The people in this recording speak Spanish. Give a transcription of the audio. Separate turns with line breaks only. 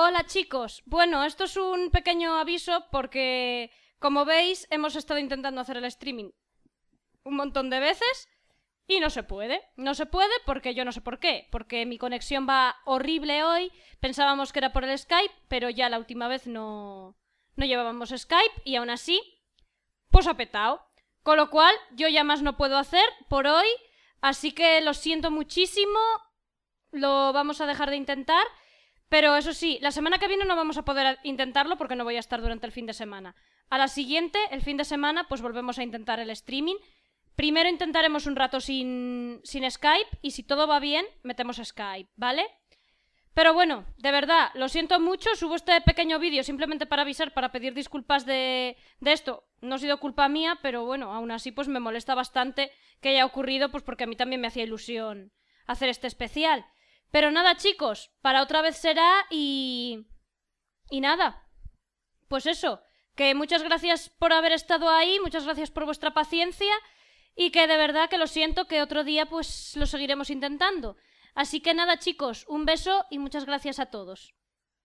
Hola chicos, bueno, esto es un pequeño aviso porque, como veis, hemos estado intentando hacer el streaming un montón de veces y no se puede. No se puede porque yo no sé por qué, porque mi conexión va horrible hoy, pensábamos que era por el Skype, pero ya la última vez no, no llevábamos Skype y aún así, pues ha petado. Con lo cual, yo ya más no puedo hacer por hoy, así que lo siento muchísimo, lo vamos a dejar de intentar. Pero eso sí, la semana que viene no vamos a poder intentarlo porque no voy a estar durante el fin de semana. A la siguiente, el fin de semana, pues volvemos a intentar el streaming. Primero intentaremos un rato sin, Skype y si todo va bien, metemos Skype, ¿vale? Pero bueno, de verdad, lo siento mucho, subo este pequeño vídeo simplemente para avisar, para pedir disculpas de, esto. No ha sido culpa mía, pero bueno, aún así pues me molesta bastante que haya ocurrido, pues porque a mí también me hacía ilusión hacer este especial. Pero nada, chicos, para otra vez será y... Y nada. Pues eso, que muchas gracias por haber estado ahí, muchas gracias por vuestra paciencia y que de verdad que lo siento que otro día pues lo seguiremos intentando. Así que nada, chicos, un beso y muchas gracias a todos.